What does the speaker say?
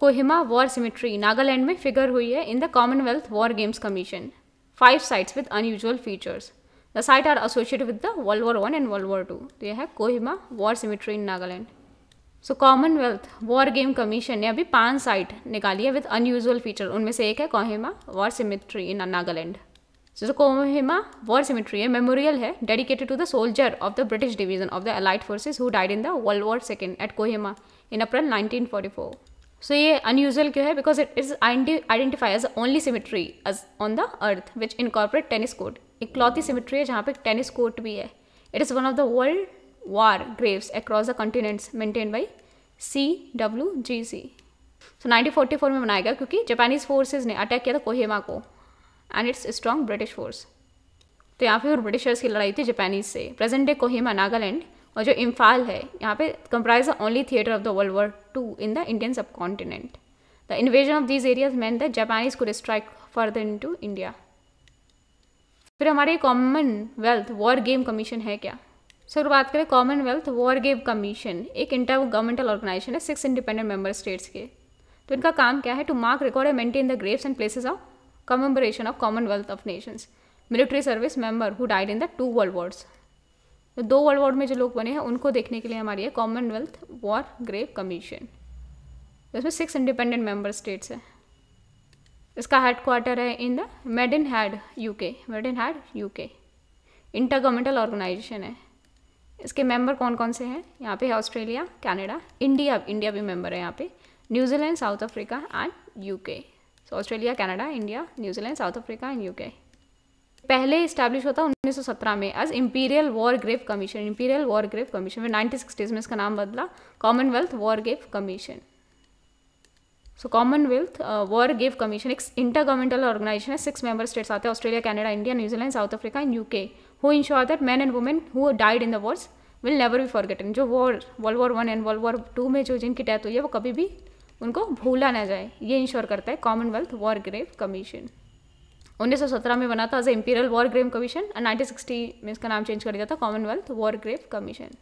Kohima war symmetry Nagaland में figure हुई है in the Commonwealth war games commission five sites with unusual features the site are associated with the World war one and world war two तो यह है Kohima war cemetery in Nagaland so Commonwealth war game commission ने अभी पांच site निकाली है with unusual feature उनमें से एक है Kohima war cemetery in Nagaland so Kohima war cemetery है मेमोरियल है dedicated to the soldier of the British division of the allied forces who died in the World War second at Kohima in April nineteen forty four so ये unusual क्यों है because it is identify as only cemetery as on the earth which incorporate tennis court एक क्लॉथी symmetry है जहाँ पे tennis court भी है it is one of the World War graves across the continents maintain by C W G C so nineteen forty four में बनाया गया क्योंकि जापानीज फोर्सेज ने अटैक किया था कोहिमा को and it's strong British force तो यहाँ पे और ब्रिटिशर्स की लड़ाई थी जापानीज से प्रेजेंट डे कोहिमा नागालैंड और जो इम्फाल है यहाँ पे comprise the only theatre of the World war two in the Indian subcontinent the invasion of these areas man the Japanese could strike further into India फिर हमारे Commonwealth war game commission है क्या sir बात करें Commonwealth war game commission एक inter governmental organisation है six independent member states के तो इनका काम क्या है to mark record and maintain the graves and places of commemoration of Commonwealth of Nations military service member who died in the two World Wars तो दो world war में जो लोग बने हैं उनको देखने के लिए हमारी है कॉमनवेल्थ वॉर ग्रेव कमीशन इसमें सिक्स इंडिपेंडेंट मेंबर स्टेट्स है इसका हेड क्वार्टर है in the Maidenhead U K Maidenhead U K inter governmental organisation है इसके मेंबर कौन कौन से हैं यहाँ पे है ऑस्ट्रेलिया कनाडा इंडिया इंडिया भी मेंबर है यहाँ पे New Zealand South Africa and UK so Australia Canada India New Zealand South Africa and UK पहले इस्टेब्लिश होता है उन्नीस में as imperial war grave commission imperial war grave commission फिर नाइनटीन में इसका नाम बदला commonwealth war grave commission so Commonwealth war grave commission एक इंटर गवर्नमेंटल ऑर्गेनाइजेशन है सिक्स मेंबर स्टेट्स आते हैं Australia Canada India New Zealand South Africa and UK who ensure that man and women who died in the wars will never be forgotten जो war world war one and world war two में जो जिनकी death हुई है वो कभी भी उनको भूला ना जाए ये इंश्योर करता है कॉमनवेल्थ वॉर ग्रेव कमीशन 1917 में बना था as a imperial war grave commission और 1960 में इसका नाम चेंज कर दिया था कॉमनवेल्थ वॉर ग्रेव कमीशन